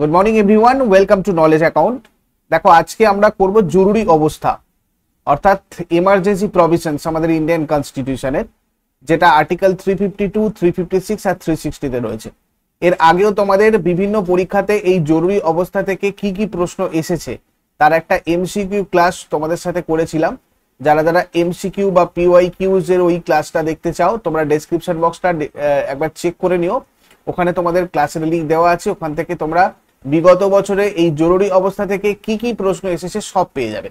good morning everyone welcome to knowledge account দেখো আজকে আমরা করব জরুরি অবস্থা অর্থাৎ এমার্জেন্সি প্রভিশনস আমাদের ইন্ডিয়ান কনস্টিটিউশনের যেটা article three fifty two three fifty six আর থ্রি সিক্সটিতে রয়েছে এর আগেও তোমাদের বিভিন্ন পরীক্ষাতে এই জরুরি অবস্থা থেকে কি কি প্রশ্ন এসেছে তার একটা এমসিকিউ ক্লাস তোমাদের সাথে করেছিলাম যারা যারা এমসিকিউ বা পিওয়াই কিউজ এর ওই ক্লাসটা দেখতে চাও তোমরা ডেসক্রিপশন বক্সটা একবার চেক করে নিও ওখানে তোমাদের ক্লাসের লিঙ্ক দেওয়া আছে ওখান থেকে তোমরা বিগত বছরে এই জরুরি অবস্থা থেকে কি কি প্রশ্ন এসেছে সব পেয়ে যাবে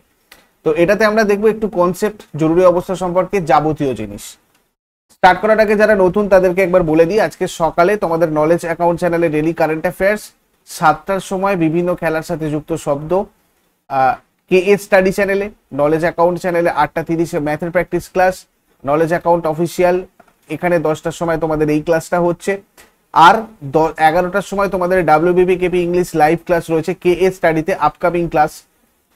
তো এটাতে আমরা দেখবো একটু কনসেপ্ট জরুরি অবস্থা সম্পর্কে যাবতীয় জিনিস স্টার্ট করার আগে যারা নতুন তাদেরকে একবার বলে দিই আজকে সকালে তোমাদের নলেজ অ্যাকাউন্ট চ্যানেলে ডেলি কারেন্ট অ্যাফেয়ার্স সাতটার সময় বিভিন্ন খেলার সাথে যুক্ত শব্দ কে এ স্টাডি চ্যানেলে নলেজ অ্যাকাউন্ট চ্যানেলে আটটা তিরিশে ম্যাথের practice class knowledge account official এখানে দশটার সময় তোমাদের এই ক্লাসটা হচ্ছে আর এগারোটার সময় তোমাদের WBP KP English live class রয়েছে কে এ স্টাডিতে আপকামিং ক্লাস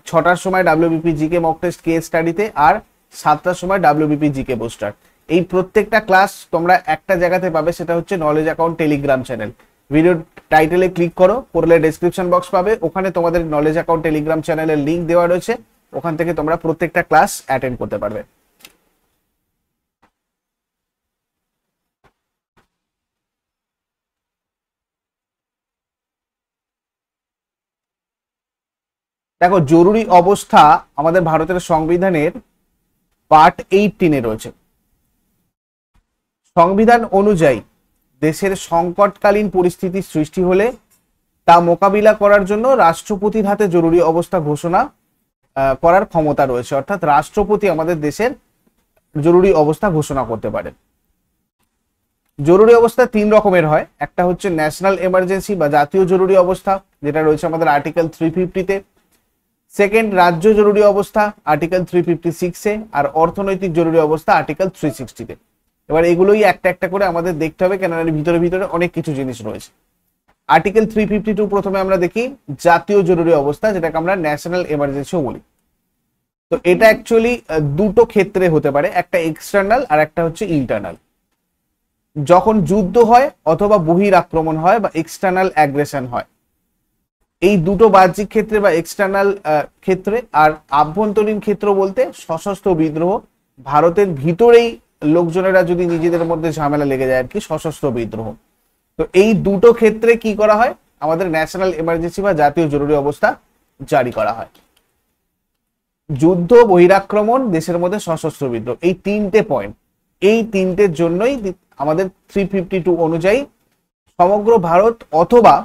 ছটার সময় WBP GK mock test K স্টাডিতে আর সাতটার সময় ডাব্লিউবিপি জিকে পোস্টার এই প্রত্যেকটা ক্লাস তোমরা একটা জায়গাতে পাবে সেটা হচ্ছে knowledge account telegram channel video টাইটেলে ক্লিক করো করলে ডেসক্রিপশন বক্স পাবে ওখানে তোমাদের নলেজ অ্যাকাউন্ট টেলিগ্রাম চ্যানেলের লিঙ্ক দেওয়া রয়েছে ওখান থেকে তোমরা প্রত্যেকটা ক্লাস অ্যাটেন্ড করতে পারবে দেখো জরুরি অবস্থা আমাদের ভারতের সংবিধানের পার্ট এইটিনে রয়েছে সংবিধান অনুযায়ী দেশের সংকটকালীন পরিস্থিতির সৃষ্টি হলে তা মোকাবিলা করার জন্য রাষ্ট্রপতির হাতে জরুরি অবস্থা ঘোষণা করার ক্ষমতা রয়েছে অর্থাৎ রাষ্ট্রপতি আমাদের দেশের জরুরি অবস্থা ঘোষণা করতে পারেন জরুরি অবস্থা তিন রকমের হয় একটা হচ্ছে ন্যাশনাল এমার্জেন্সি বা জাতীয় জরুরি অবস্থা যেটা রয়েছে আমাদের আর্টিকেল থ্রি ফিফটিতে সেকেন্ড রাজ্য জরুরি অবস্থা আর্টিকেল থ্রি ফিফটি সিক্সে আর অর্থনৈতিক জরুরি অবস্থা আর্টিকেল থ্রি সিক্সটিতে এবার এগুলোই একটা একটা করে আমাদের দেখতে হবে কেননা ভিতরে ভিতরে অনেক কিছু জিনিস রয়েছে আর্টিকেল থ্রি ফিফটি টু প্রথমে আমরা দেখি জাতীয় জরুরি অবস্থা যেটাকে আমরা ন্যাশনাল এমার্জেন্সিও বলি তো এটা অ্যাকচুয়ালি দুটো ক্ষেত্রে হতে পারে একটা এক্সটার্নাল আর একটা হচ্ছে ইন্টারনাল যখন যুদ্ধ হয় অথবা বহির আক্রমণ হয় বা এক্সটার্নাল অ্যাগ্রেশন হয় এই দুটো বাহ্যিক ক্ষেত্রে বা এক্সটার্নাল ক্ষেত্রে আর আভ্যন্তরীণ ক্ষেত্র বলতে সশস্ত্র বিদ্রোহ ভারতের ভিতরেই লোকজনেরা যদি নিজেদের মধ্যে ঝামেলা লেগে যায় আর কি সশস্ত্র বিদ্রোহ তো এই দুটো ক্ষেত্রে কি করা হয় আমাদের ন্যাশনাল এমার্জেন্সি বা জাতীয় জরুরি অবস্থা জারি করা হয় যুদ্ধ বহিরাক্রমণ দেশের মধ্যে সশস্ত্র বিদ্রোহ এই তিনটে পয়েন্ট এই তিনটের জন্যই আমাদের থ্রি ফিফটি টু অনুযায়ী সমগ্র ভারত অথবা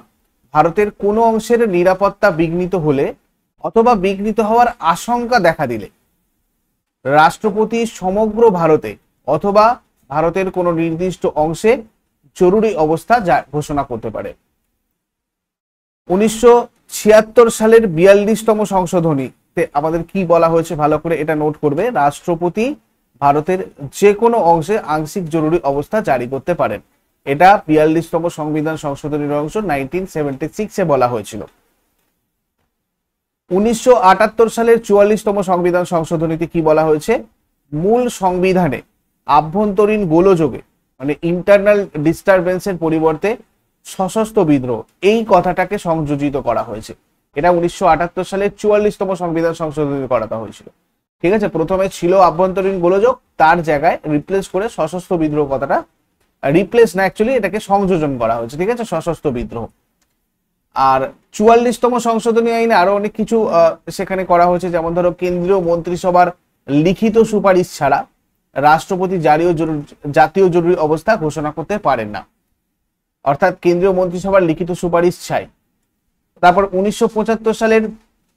ভারতের কোনো অংশের নিরাপত্তা বিঘ্নিত হলে অথবা বিঘ্নিত হওয়ার আশঙ্কা দেখা দিলে রাষ্ট্রপতি সমগ্র ভারতে অথবা ভারতের কোনো নির্দিষ্ট অংশে জরুরি অবস্থা ঘোষণা করতে পারে উনিশশো সালের বিয়াল্লিশতম সংশোধনীতে আমাদের কি বলা হয়েছে ভালো করে এটা নোট করবে রাষ্ট্রপতি ভারতের যে কোনো অংশে আংশিক জরুরি অবস্থা জারি করতে পারেন এটা বিয়াল্লিশতম সংবিধান সংশোধনীর অংশ নাইনটিন সেভেন্টি সিক্সে বলা হয়েছিল উনিশশো সালের চুয়াল্লিশতম সংবিধান সংশোধনীতে কি বলা হয়েছে মূল সংবিধানে আভ্যন্তরীণ গোলযোগে মানে ইন্টারনাল ডিস্টারবেন্সের পরিবর্তে সশস্ত্র বিদ্রোহ এই কথাটাকে সংযোজিত করা হয়েছে এটা উনিশশো সালের চুয়াল্লিশতম সংবিধান সংশোধনী করাতে হয়েছিল ঠিক আছে প্রথমে ছিল আভ্যন্তরীণ গোলযোগ তার জায়গায় রিপ্লেস করে সশস্ত্র বিদ্রোহ কথাটা রিপ্লেস না অ্যাকচুয়ালি এটাকে সংযোজন করা হয়েছে ঠিক আছে সশস্ত্র বিদ্রোহ আর চুয়াল্লিশতম সংশোধনী আইনে আরো অনেক কিছু সেখানে করা হয়েছে যেমন ধরো কেন্দ্রীয় মন্ত্রিসভার লিখিত সুপারিশ ছাড়া রাষ্ট্রপতি জাতীয় জরুরি জাতীয় জরুরি অবস্থা ঘোষণা করতে পারেন না অর্থাৎ কেন্দ্রীয় মন্ত্রিসভার লিখিত সুপারিশ চাই তারপর উনিশশো সালের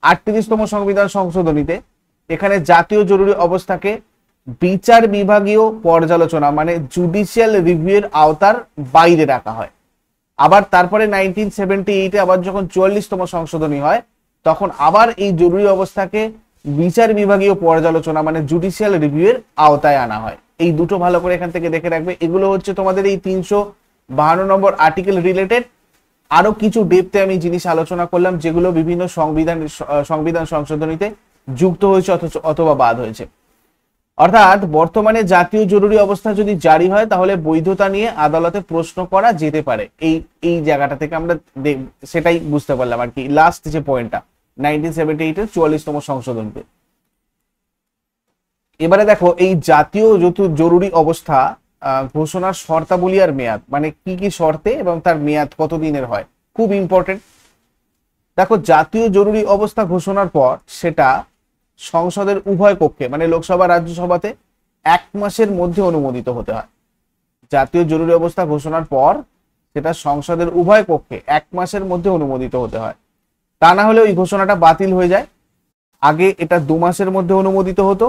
আটত্রিশতম সংবিধান সংশোধনীতে এখানে জাতীয় জরুরি অবস্থাকে বিচার বিভাগীয় পর্যালোচনা মানে জুডিশিয়াল রিভিউয়ের আওতার বাইরে রাখা হয় আবার তারপরে নাইনটিন সেভেন্টি এইটে আবার যখন চুয়াল্লিশতম সংশোধনী হয় তখন আবার এই জরুরি অবস্থাকে বিচার বিভাগীয় পর্যালোচনা মানে জুডিশিয়াল রিভিউয়ের আওতায় আনা হয় এই দুটো ভালো করে এখান থেকে দেখে রাখবে এগুলো হচ্ছে তোমাদের এই তিনশো বাহান্ন নম্বর আর্টিকেল রিলেটেড আরো কিছু ডেপতে আমি জিনিস আলোচনা করলাম যেগুলো বিভিন্ন সংবিধান সংবিধান সংশোধনীতে যুক্ত হয়েছে অথচ অথবা বাদ হয়েছে অর্থাৎ বর্তমানে জাতীয় জরুরি অবস্থা যদি জারি হয় তাহলে বৈধতা নিয়ে আদালতে প্রশ্ন করা যেতে পারে এই এই জায়গাটা থেকে আমরা সেটাই বুঝতে পারলাম আর কি লাস্ট যে পয়েন্টটা নাইনটিন সেভেন্টি এইটের চুয়াল্লিশতম সংশোধনকে এবারে দেখো এই জাতীয় জরুরি অবস্থা ঘোষণার শর্তাবলী আর মেয়াদ মানে কি কি শর্তে এবং তার মেয়াদ কতদিনের হয় খুব ইম্পর্টেন্ট দেখো জাতীয় জরুরি অবস্থা ঘোষণার পর সেটা সংসদের উভয় পক্ষে মানে লোকসভা রাজ্যসভাতে এক মাসের মধ্যে অনুমোদিত হতে হয় জাতীয় জরুরি অবস্থা ঘোষণার পর সেটা সংসদের উভয় পক্ষে এক মাসের মধ্যে অনুমোদিত হতে হয় তা না হলে ওই ঘোষণাটা বাতিল হয়ে যায় আগে এটা দু মাসের মধ্যে অনুমোদিত হতো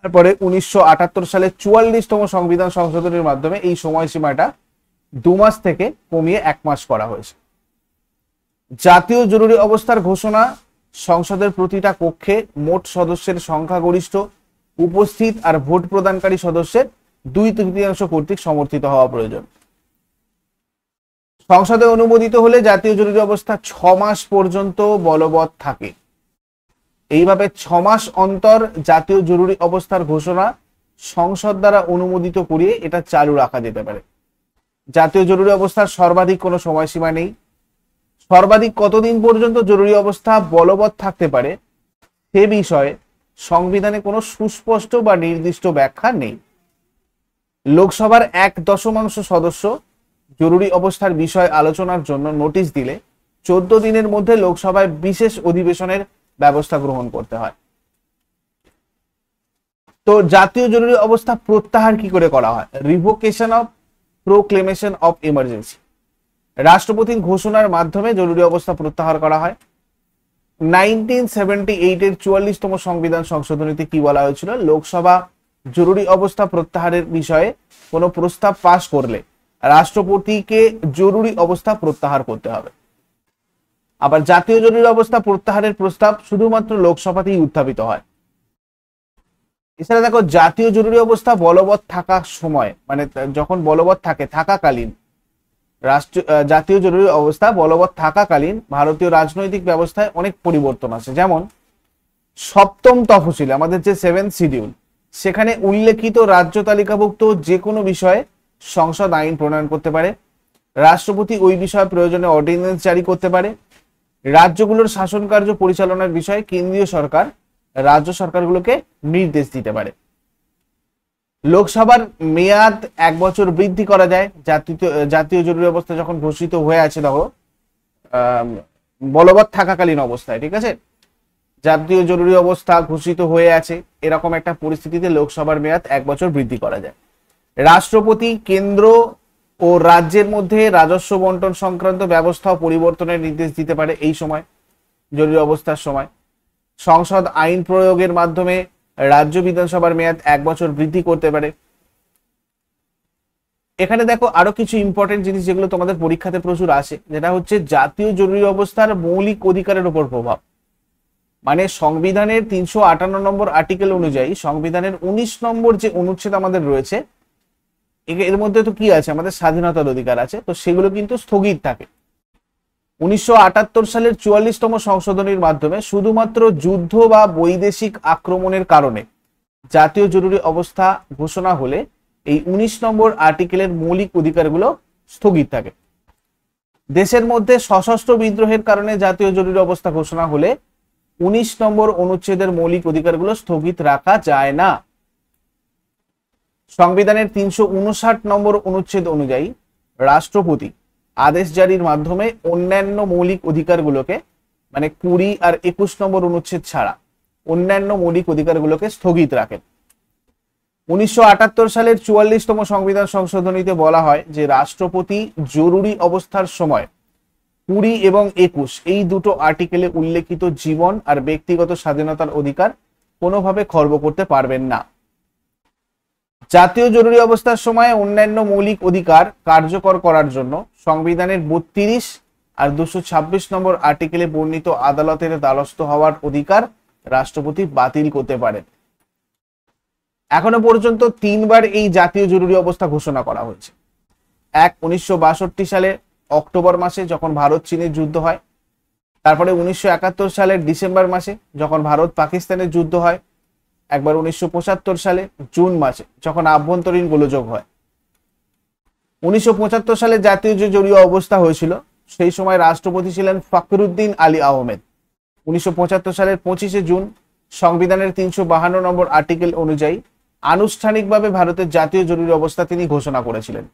তারপরে উনিশশো আটাত্তর সালে চুয়াল্লিশতম সংবিধান সংশোধনের মাধ্যমে এই সময়সীমাটা দু মাস থেকে কমিয়ে এক মাস করা হয়েছে জাতীয় জরুরি অবস্থার ঘোষণা সংসদের প্রতিটা কক্ষে মোট সদস্যের সংখ্যাগরিষ্ঠ উপস্থিত আর ভোট প্রদানকারী সদস্যের দুই তৃতীয়াংশ কর্তৃক সমর্থিত হওয়া প্রয়োজন সংসদে অনুমোদিত হলে জাতীয় জরুরি অবস্থা ছ মাস পর্যন্ত বলবৎ থাকে এইভাবে ছ মাস অন্তর জাতীয় জরুরি অবস্থার ঘোষণা সংসদ দ্বারা অনুমোদিত করিয়ে এটা চালু রাখা যেতে পারে জাতীয় জরুরি অবস্থার সর্বাধিক কোনো সময়সীমা নেই সর্বাধিক কতদিন পর্যন্ত জরুরি অবস্থা বলবৎ থাকতে পারে সে বিষয়ে সংবিধানে কোনো সুস্পষ্ট বা নির্দিষ্ট ব্যাখ্যা নেই লোকসভার এক দশমাংশ সদস্য জরুরি অবস্থার বিষয় আলোচনার জন্য নোটিশ দিলে চোদ্দ দিনের মধ্যে লোকসভায় বিশেষ অধিবেশনের ব্যবস্থা গ্রহণ করতে হয় তো জাতীয় জরুরি অবস্থা প্রত্যাহার কি করে করা হয় revocation of proclamation of emergency রাষ্ট্রপতির ঘোষণার মাধ্যমে জরুরি অবস্থা প্রত্যাহার করা হয় নাইনটিন সেভেন্টি এইটের চুয়াল্লিশতম সংবিধান সংশোধনীতে কি বলা হয়েছিল লোকসভা জরুরি অবস্থা প্রত্যাহারের বিষয়ে কোনো প্রস্তাব পাশ করলে রাষ্ট্রপতিকে জরুরি অবস্থা প্রত্যাহার করতে হবে আবার জাতীয় জরুরি অবস্থা প্রত্যাহারের প্রস্তাব শুধুমাত্র লোকসভাতেই উত্থাপিত হয় এছাড়া দেখো জাতীয় জরুরি অবস্থা বলবৎ থাকা সময় মানে যখন বলবৎ থাকে থাকাকালীন রাষ্ট্র জাতীয় জরুরি অবস্থা বলবৎ থাকাকালীন ভারতীয় রাজনৈতিক ব্যবস্থায় অনেক পরিবর্তন আছে যেমন সপ্তম তফসিল আমাদের যে সেভেন শিডিউল সেখানে উল্লেখিত রাজ্য তালিকাভুক্ত যে কোনো বিষয়ে সংসদ আইন প্রণয়ন করতে পারে রাষ্ট্রপতি ওই বিষয়ে প্রয়োজনে অর্ডিনেন্স জারি করতে পারে রাজ্যগুলোর শাসন কার্য পরিচালনার বিষয়ে কেন্দ্রীয় সরকার রাজ্য সরকারগুলোকে নির্দেশ দিতে পারে লোকসভার মেয়াদ এক বছর বৃদ্ধি করা যায় জাতীয় জাতীয় জরুরি অবস্থা যখন ঘোষিত হয়ে আছে ধরো বলবৎ থাকাকালীন অবস্থায় ঠিক আছে জাতীয় জরুরি অবস্থা ঘোষিত হয়ে আছে এরকম একটা পরিস্থিতিতে লোকসভার মেয়াদ এক বছর বৃদ্ধি করা যায় রাষ্ট্রপতি কেন্দ্র ও রাজ্যের মধ্যে রাজস্ব বন্টন সংক্রান্ত ব্যবস্থা পরিবর্তনের নির্দেশ দিতে পারে এই সময় জরুরি অবস্থার সময় সংসদ আইন প্রয়োগের মাধ্যমে রাজ্য বিধানসভার মেয়াদ এক বছর বৃদ্ধি করতে পারে এখানে দেখো আরো কিছু ইম্পর্টেন্ট জিনিস যেগুলো তোমাদের পরীক্ষাতে প্রচুর আসে যেটা হচ্ছে জাতীয় জরুরি অবস্থার মৌলিক অধিকারের উপর প্রভাব মানে সংবিধানের তিনশো আটান্ন নম্বর আর্টিকেল অনুযায়ী সংবিধানের উনিশ নম্বর যে অনুচ্ছেদ আমাদের রয়েছে এর মধ্যে তো কি আছে আমাদের স্বাধীনতার অধিকার আছে তো সেগুলো কিন্তু স্থগিত থাকে উনিশশো সালের চুয়াল্লিশতম সংশোধনীর মাধ্যমে শুধুমাত্র যুদ্ধ বা বৈদেশিক আক্রমণের কারণে জাতীয় জরুরি অবস্থা ঘোষণা হলে এই ১৯ নম্বর আর্টিকেলের মৌলিক অধিকারগুলো স্থগিত থাকে দেশের মধ্যে সশস্ত্র বিদ্রোহের কারণে জাতীয় জরুরি অবস্থা ঘোষণা হলে ১৯ নম্বর অনুচ্ছেদের মৌলিক অধিকারগুলো স্থগিত রাখা যায় না সংবিধানের তিনশো নম্বর অনুচ্ছেদ অনুযায়ী রাষ্ট্রপতি আদেশ জারির মাধ্যমে অন্যান্য মৌলিক অধিকারগুলোকে মানে কুড়ি আর একুশ নম্বর অনুচ্ছেদ ছাড়া অন্যান্য মৌলিক অধিকারগুলোকে স্থগিত রাখেন উনিশশো সালের চুয়াল্লিশতম সংবিধান সংশোধনীতে বলা হয় যে রাষ্ট্রপতি জরুরি অবস্থার সময় কুড়ি এবং একুশ এই দুটো আর্টিকেলে উল্লেখিত জীবন আর ব্যক্তিগত স্বাধীনতার অধিকার কোনোভাবে খর্ব করতে পারবেন না জাতীয় জরুরি অবস্থার সময় অন্যান্য মৌলিক অধিকার কার্যকর করার জন্য সংবিধানের বত্রিশ আর দুশো ছাব্বিশ নম্বর আর্টিকেলে বর্ণিত আদালতের দ্বারস্থ হওয়ার অধিকার রাষ্ট্রপতি বাতিল করতে পারেন এখনো পর্যন্ত তিনবার এই জাতীয় জরুরি অবস্থা ঘোষণা করা হয়েছে এক উনিশশো সালে অক্টোবর মাসে যখন ভারত চীনের যুদ্ধ হয় তারপরে উনিশশো সালের ডিসেম্বর মাসে যখন ভারত পাকিস্তানের যুদ্ধ হয় একবার উনিশশো সালে জুন মাসে যখন আভ্যন্তরীণ গোলযোগ হয় উনিশশো সালে জাতীয় যে জরীয় অবস্থা হয়েছিল সেই সময় রাষ্ট্রপতি ছিলেন ফখরুদ্দিন আলী আহমেদ উনিশশো সালের পঁচিশে জুন সংবিধানের তিনশো বাহান্ন নম্বর আর্টিকেল অনুযায়ী আনুষ্ঠানিকভাবে ভারতের জাতীয় জরুরি অবস্থা তিনি ঘোষণা করেছিলেন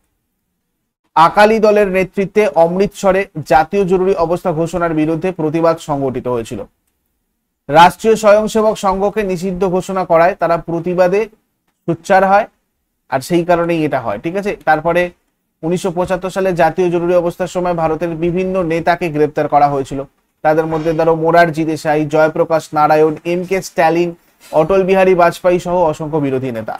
আকালি দলের নেতৃত্বে অমৃতসরে জাতীয় জরুরি অবস্থা ঘোষণার বিরুদ্ধে প্রতিবাদ সংগঠিত হয়েছিল রাষ্ট্রীয় স্বয়ংসেবক সংঘকে নিষিদ্ধ ঘোষণা করায় তারা প্রতিবাদে সোচ্চার হয় আর সেই কারণেই এটা হয় ঠিক আছে তারপরে উনিশশো সালে জাতীয় জরুরি অবস্থার সময় ভারতের বিভিন্ন নেতাকে গ্রেপ্তার করা হয়েছিল তাদের মধ্যে ধরো মোরারজি দেশাই জয়প্রকাশ নারায়ণ এম কে স্ট্যালিন অটল বিহারী বাজপেয়ী সহ অসংখ্য বিরোধী নেতা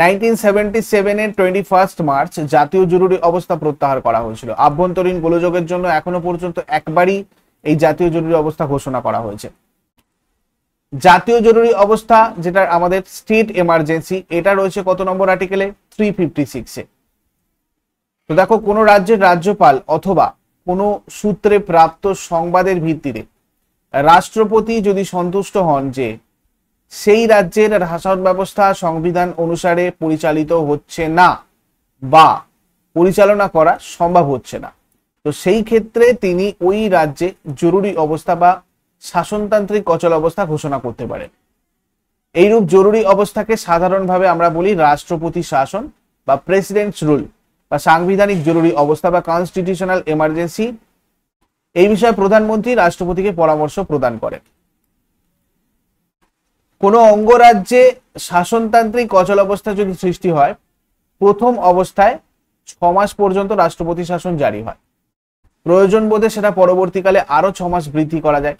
নাইনটিন সেভেন্টি সেভেনের টোয়েন্টি ফার্স্ট মার্চ জাতীয় জরুরি অবস্থা প্রত্যাহার করা হয়েছিল আভ্যন্তরীণ গোলযোগের জন্য এখনো পর্যন্ত একবারই এই জাতীয় জরুরি অবস্থা ঘোষণা করা হয়েছে জাতীয় জরুরি অবস্থা যেটা আমাদের স্টেট এমার্জেন্সি এটা রয়েছে কত নম্বর আর্টিকেলে থ্রি ফিফটি সিক্সে তো দেখো কোনো রাজ্যের রাজ্যপাল অথবা কোনো সূত্রে প্রাপ্ত সংবাদের ভিত্তিতে রাষ্ট্রপতি যদি সন্তুষ্ট হন যে সেই রাজ্যের শাসন ব্যবস্থা সংবিধান অনুসারে পরিচালিত হচ্ছে না বা পরিচালনা করা সম্ভব হচ্ছে না তো সেই ক্ষেত্রে তিনি ওই রাজ্যে জরুরি অবস্থা বা শাসনতান্ত্রিক অচল অবস্থা ঘোষণা করতে পারেন এইরূপ জরুরি অবস্থাকে সাধারণভাবে আমরা বলি রাষ্ট্রপতি শাসন বা প্রেসিডেন্টস রুল বা সাংবিধানিক জরুরি অবস্থা বা কনস্টিটিউশনাল এমার্জেন্সি এই বিষয়ে প্রধানমন্ত্রী রাষ্ট্রপতিকে পরামর্শ প্রদান করেন কোনো অঙ্গরাজ্যে শাসনতান্ত্রিক অচল অবস্থা যদি সৃষ্টি হয় প্রথম অবস্থায় ছ মাস পর্যন্ত রাষ্ট্রপতি শাসন জারি হয় প্রয়োজন বোধে সেটা পরবর্তীকালে আরো ছ মাস বৃদ্ধি করা যায়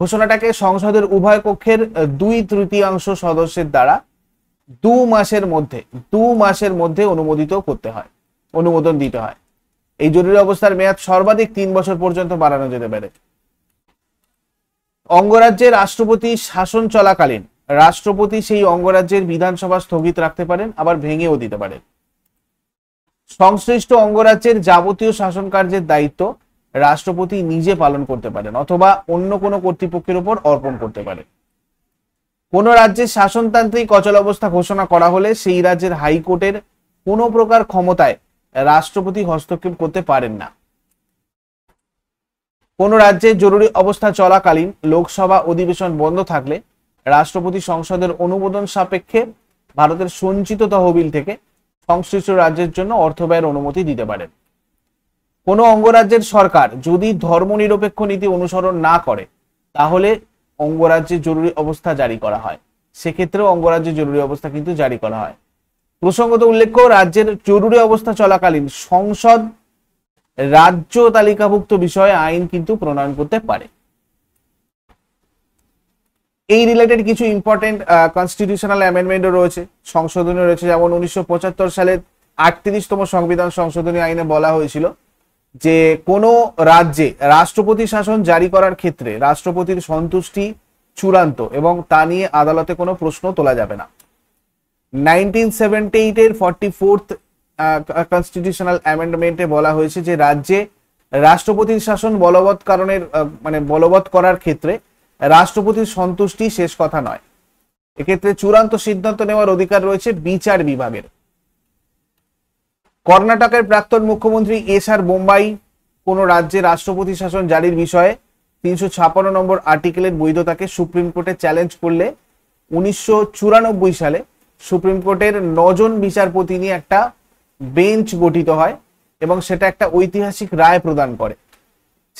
ঘোষণাটাকে সংসদের উভয় কক্ষের দুই তৃতীয়াংশ সদস্যের দ্বারা দু মাসের মধ্যে দু মাসের মধ্যে অনুমোদিত করতে হয় অনুমোদন দিতে হয় এই জরুরি অবস্থার মেয়াদ সর্বাধিক তিন বছর পর্যন্ত বাড়ানো যেতে পারে অঙ্গরাজ্যের রাষ্ট্রপতি শাসন চলাকালীন রাষ্ট্রপতি সেই অঙ্গরাজ্যের বিধানসভা স্থগিত রাখতে পারেন আবার ভেঙেও দিতে পারেন সংশ্লিষ্ট অঙ্গরাজ্যের যাবতীয় শাসন কার্যের দায়িত্ব রাষ্ট্রপতি নিজে পালন করতে পারেন অথবা অন্য কোনো কর্তৃপক্ষের উপর অর্পণ করতে পারেন কোনো রাজ্যের শাসনতান্ত্রিক অচল অবস্থা ঘোষণা করা হলে সেই রাজ্যের হাইকোর্টের কোনো প্রকার ক্ষমতায় রাষ্ট্রপতি হস্তক্ষেপ করতে পারেন না কোনো রাজ্যে জরুরি অবস্থা চলাকালীন লোকসভা অধিবেশন বন্ধ থাকলে রাষ্ট্রপতি সংসদের অনুমোদন সাপেক্ষে ভারতের সঞ্চিত তহবিল থেকে সংশ্লিষ্ট রাজ্যের জন্য অর্থ ব্যয়ের অনুমতি দিতে পারেন কোনো অঙ্গরাজ্যের সরকার যদি ধর্মনিরপেক্ষ নীতি অনুসরণ না করে তাহলে অঙ্গরাজ্যে জরুরি অবস্থা জারি করা হয় সেক্ষেত্রেও অঙ্গরাজ্যে জরুরি অবস্থা কিন্তু জারি করা হয় প্রসঙ্গত উল্লেখ্য রাজ্যের জরুরি অবস্থা চলাকালীন সংসদ রাজ্য তালিকাভুক্ত বিষয়ে আইন কিন্তু প্রণয়ন করতে পারে এই রিলেটেড কিছু ইম্পর্টেন্ট কনস্টিটিউশনাল অ্যামেন্ডমেন্টও রয়েছে সংশোধনী রয়েছে যেমন উনিশশো সালের আটত্রিশতম সংবিধান সংশোধনী আইনে বলা হয়েছিল যে কোনো রাজ্যে রাষ্ট্রপতি শাসন জারি করার ক্ষেত্রে রাষ্ট্রপতির সন্তুষ্টি চূড়ান্ত এবং তা নিয়ে আদালতে কোনো প্রশ্ন তোলা যাবে না নাইনটিন সেভেন্টি এইটের ফর্টি ফোর্থ কনস্টিটিউশনাল অ্যামেন্ডমেন্টে বলা হয়েছে যে রাজ্যে রাষ্ট্রপতির শাসন বলবৎ কারণের মানে বলবৎ করার ক্ষেত্রে রাষ্ট্রপতির সন্তুষ্টি শেষ কথা নয় এক্ষেত্রে চূড়ান্ত সিদ্ধান্ত নেওয়ার অধিকার রয়েছে বিচার বিভাগের কর্ণাটকের প্রাক্তন মুখ্যমন্ত্রী এস আর বোম্বাই কোন রাজ্যে রাষ্ট্রপতি শাসন জারির বিষয়ে তিনশো ছাপান্ন নম্বর আর্টিকেলের বৈধতাকে সুপ্রিম কোর্টে চ্যালেঞ্জ করলে উনিশশো সালে সুপ্রিম কোর্টের নজন বিচারপতি নিয়ে একটা বেঞ্চ গঠিত হয় এবং সেটা একটা ঐতিহাসিক রায় প্রদান করে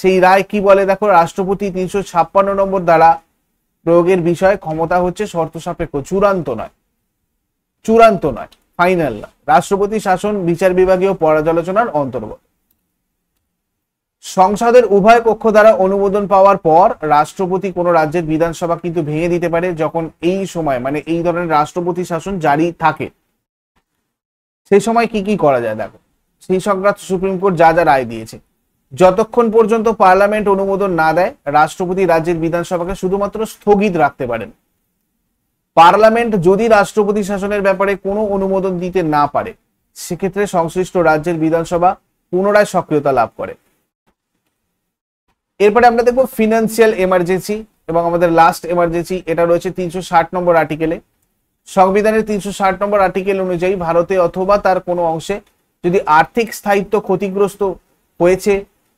সেই রায় কি বলে দেখো রাষ্ট্রপতি তিনশো ছাপ্পান্ন নম্বর দ্বারা প্রয়োগের বিষয়ে ক্ষমতা হচ্ছে শর্ত সাপেক্ষ চূড়ান্ত নয় চূড়ান্ত নয় ফাইনাল না রাষ্ট্রপতি শাসন বিচার বিভাগীয় পর্যালোচনার অন্তর্গত সংসদের উভয় পক্ষ দ্বারা অনুমোদন পাওয়ার পর রাষ্ট্রপতি কোন রাজ্যের বিধানসভা কিন্তু ভেঙে দিতে পারে যখন এই সময় মানে এই ধরনের রাষ্ট্রপতি শাসন জারি থাকে সেই সময় কি কি করা যায় দেখো সেই সংক্রান্ত সুপ্রিম কোর্ট যা যা রায় দিয়েছে যতক্ষণ পর্যন্ত পার্লামেন্ট অনুমোদন না দেয় রাষ্ট্রপতি রাজ্যের বিধানসভাকে শুধুমাত্র স্থগিত রাখতে পারেন পার্লামেন্ট যদি রাষ্ট্রপতি শাসনের ব্যাপারে কোনো অনুমোদন দিতে না পারে সেক্ষেত্রে সংশ্লিষ্ট রাজ্যের বিধানসভা পুনরায় সক্রিয়তা লাভ করে এরপরে আমরা দেখবো ফিনান্সিয়াল এমার্জেন্সি এবং আমাদের লাস্ট এমার্জেন্সি এটা রয়েছে তিনশো ষাট নম্বর আর্টিকেলে সংবিধানের তিনশো ষাট নম্বর আর্টিকেল অনুযায়ী ভারতে অথবা তার কোনো অংশে যদি আর্থিক স্থায়িত্ব ক্ষতিগ্রস্ত হয়েছে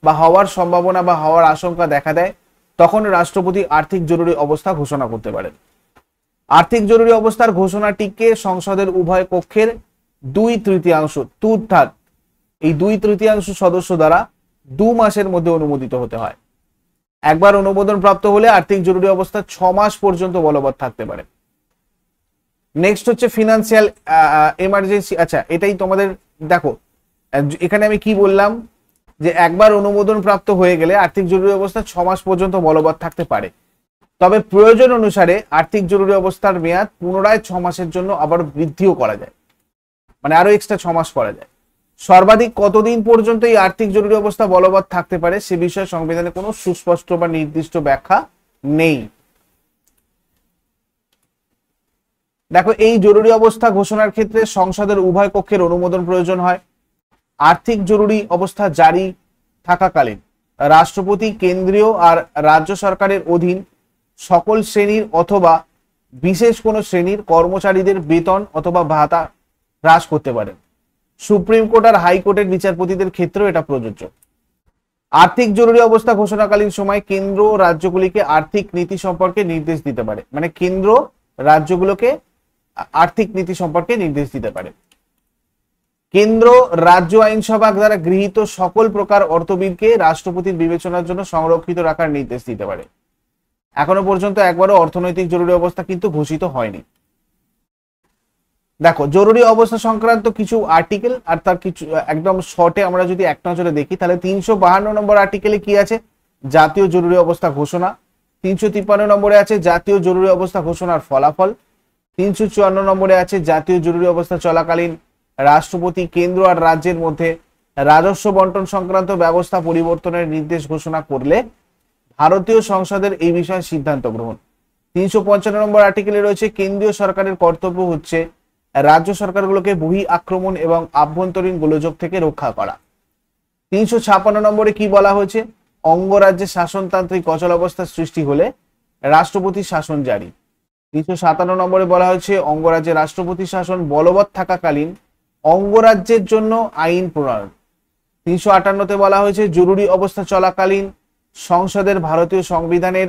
বা হওয়ার সম্ভাবনা বা হওয়ার আশঙ্কা দেখা দেয় তখন রাষ্ট্রপতি আর্থিক জরুরি অবস্থা ঘোষণা করতে পারেন আর্থিক জরুরি অবস্থার ঘোষণাটিকে সংসদের উভয় কক্ষের দুই তৃতীয়াংশ টু থার্ড এই দুই তৃতীয়াংশ সদস্য দ্বারা দু মাসের মধ্যে অনুমোদিত হতে হয় একবার অনুমোদন প্রাপ্ত হলে আর্থিক জরুরি অবস্থা ছ মাস পর্যন্ত বলবৎ থাকতে পারে নেক্সট হচ্ছে ফিনান্সিয়াল এমার্জেন্সি আচ্ছা এটাই তোমাদের দেখো এখানে আমি কি বললাম যে একবার অনুমোদন প্রাপ্ত হয়ে গেলে আর্থিক জরুরি অবস্থা ছ মাস পর্যন্ত বলবৎ থাকতে পারে তবে প্রয়োজন অনুসারে আর্থিক জরুরি অবস্থার মেয়াদ পুনরায় ছ মাসের জন্য আবার বৃদ্ধিও করা যায় মানে আরো এক্সট্রা ছ মাস করা যায় সর্বাধিক কতদিন পর্যন্ত এই আর্থিক জরুরি অবস্থা বলবৎ থাকতে পারে সে বিষয়ে সংবিধানে কোনো সুস্পষ্ট বা নির্দিষ্ট ব্যাখ্যা নেই দেখো এই জরুরি অবস্থা ঘোষণার ক্ষেত্রে সংসদের উভয় কক্ষের অনুমোদন প্রয়োজন হয় আর্থিক জরুরি অবস্থা জারি থাকাকালীন রাষ্ট্রপতি কেন্দ্রীয় আর রাজ্য সরকারের অধীন সকল শ্রেণীর অথবা বিশেষ কোনো শ্রেণীর কর্মচারীদের বেতন অথবা ভাতা হ্রাস করতে পারেন সুপ্রিম কোর্ট আর হাইকোর্টের বিচারপতিদের ক্ষেত্রেও এটা প্রযোজ্য আর্থিক জরুরি অবস্থা ঘোষণাকালীন সময় কেন্দ্র রাজ্যগুলিকে আর্থিক নীতি সম্পর্কে নির্দেশ দিতে পারে মানে কেন্দ্র রাজ্যগুলোকে আর্থিক নীতি সম্পর্কে নির্দেশ দিতে পারে কেন্দ্র রাজ্য আইনসভা দ্বারা গৃহীত সকল প্রকার অর্থবিদকে রাষ্ট্রপতির বিবেচনার জন্য সংরক্ষিত রাখার নির্দেশ দিতে পারে এখনো পর্যন্ত একবারও অর্থনৈতিক জরুরি অবস্থা কিন্তু ঘোষিত হয়নি দেখো জরুরি অবস্থা সংক্রান্ত কিছু আর্টিকেল আর তার কিছু একদম শর্টে আমরা যদি এক নজরে দেখি তাহলে তিনশো বাহান্ন নম্বর আর্টিকেলে কি আছে জাতীয় জরুরি অবস্থা ঘোষণা তিনশো তিপ্পান্ন নম্বরে আছে জাতীয় জরুরি অবস্থা ঘোষণার ফলাফল তিনশো চুয়ান্ন নম্বরে আছে জাতীয় জরুরি অবস্থা চলাকালীন রাষ্ট্রপতি কেন্দ্র আর রাজ্যের মধ্যে রাজস্ব বন্টন সংক্রান্ত ব্যবস্থা পরিবর্তনের নির্দেশ ঘোষণা করলে ভারতীয় সংসদের এই বিষয়ে সিদ্ধান্ত গ্রহণ তিনশো পঞ্চান্ন নম্বর আর্টিকেলে রয়েছে কেন্দ্রীয় সরকারের কর্তব্য হচ্ছে রাজ্য সরকারগুলোকে বহি আক্রমণ এবং আভ্যন্তরীণ গোলযোগ থেকে রক্ষা করা তিনশো ছাপান্ন নম্বরে কি বলা হয়েছে অঙ্গরাজ্যে শাসনতান্ত্রিক অবস্থার সৃষ্টি হলে রাষ্ট্রপতি শাসন জারি তিনশো সাতান্ন নম্বরে বলা হয়েছে অঙ্গরাজ্যে রাষ্ট্রপতি শাসন বলবৎ থাকাকালীন অঙ্গরাজ্যের জন্য আইন প্রণয়ন তিনশো আটান্নতে বলা হয়েছে জরুরি অবস্থা চলাকালীন সংসদের ভারতীয় সংবিধানের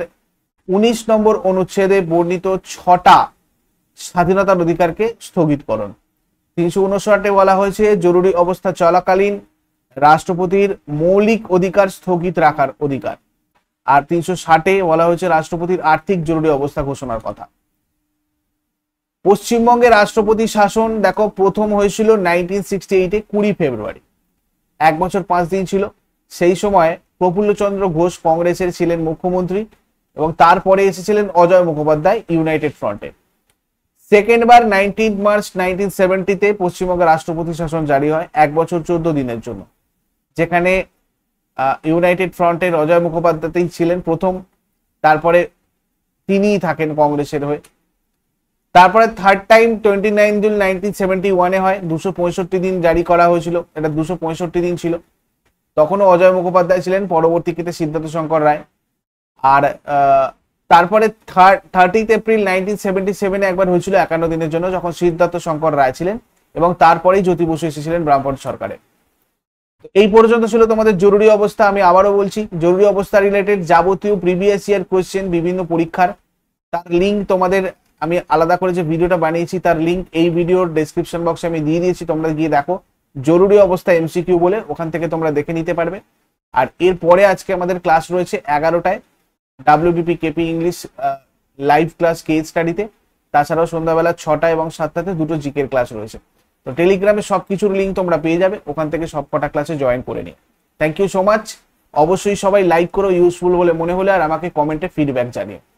উনিশ নম্বর অনুচ্ছেদে বর্ণিত ছটা স্বাধীনতার অধিকারকে স্থগিতকরণ তিনশো উনষাটে বলা হয়েছে জরুরি অবস্থা চলাকালীন রাষ্ট্রপতির মৌলিক অধিকার স্থগিত রাখার অধিকার আর তিনশো ষাটে বলা হয়েছে রাষ্ট্রপতির আর্থিক জরুরি অবস্থা ঘোষণার কথা পশ্চিমবঙ্গে রাষ্ট্রপতি শাসন দেখো প্রথম হয়েছিল নাইনটিন সিক্সটি এইটে কুড়ি ফেব্রুয়ারি এক বছর পাঁচ দিন ছিল সেই সময় প্রফুল্লচন্দ্র ঘোষ কংগ্রেসের ছিলেন মুখ্যমন্ত্রী এবং তারপরে এসেছিলেন অজয় মুখোপাধ্যায় ইউনাইটেড ফ্রন্টে সেকেন্ড বার নাইনটিন মার্চ নাইনটিন সেভেন্টিতে পশ্চিমবঙ্গে রাষ্ট্রপতি শাসন জারি হয় এক বছর চোদ্দ দিনের জন্য যেখানে ইউনাইটেড ফ্রন্টের অজয় মুখোপাধ্যায়তেই ছিলেন প্রথম তারপরে তিনিই থাকেন কংগ্রেসের হয়ে তারপরে third time twenty nine June nineteen seventy ওয়ানে হয় দুশো পঁয়ষট্টি দিন জারি করা হয়েছিল এটা দুশো পঁয়ষট্টি দিন ছিল তখনও অজয় মুখোপাধ্যায় ছিলেন পরবর্তীতে সিদ্ধার্থ শঙ্কর রায় আর তারপরে third thirtieth April nineteen seventy সেভেনে একবার হয়েছিল একান্ন দিনের জন্য যখন সিদ্ধার্থ শঙ্কর রায় ছিলেন এবং তারপরেই জ্যোতি বসু এসেছিলেন ব্রাহ্মণ সরকারে এই পর্যন্ত ছিল তোমাদের জরুরি অবস্থা আমি আবারও বলছি জরুরি অবস্থা রিলেটেড যাবতীয় প্রিভিয়াস ইয়ার কোয়েশ্চেন বিভিন্ন পরীক্ষার তার লিঙ্ক তোমাদের আমি আলাদা করে যে ভিডিওটা বানিয়েছি তার লিঙ্ক এই ভিডিওর ডিসক্রিপশন বক্সে আমি দিয়ে দিয়েছি তোমরা গিয়ে দেখো জরুরি অবস্থা এমসিকিউ বলে ওখান থেকে তোমরা দেখে নিতে পারবে আর এরপরে আজকে আমাদের ক্লাস রয়েছে এগারোটায় WBP KP English live class K স্টাডিতে তাছাড়াও সন্ধ্যাবেলা ছটা এবং সাতটাতে দুটো জিকের ক্লাস রয়েছে তো টেলিগ্রামে সব কিছুর লিঙ্ক তোমরা পেয়ে যাবে ওখান থেকে সব কটা ক্লাসে জয়েন করে নিয়ে থ্যাংক ইউ সো মাচ অবশ্যই সবাই লাইক করো ইউজফুল বলে মনে হলে আর আমাকে কমেন্টে ফিডব্যাক জানিয়ে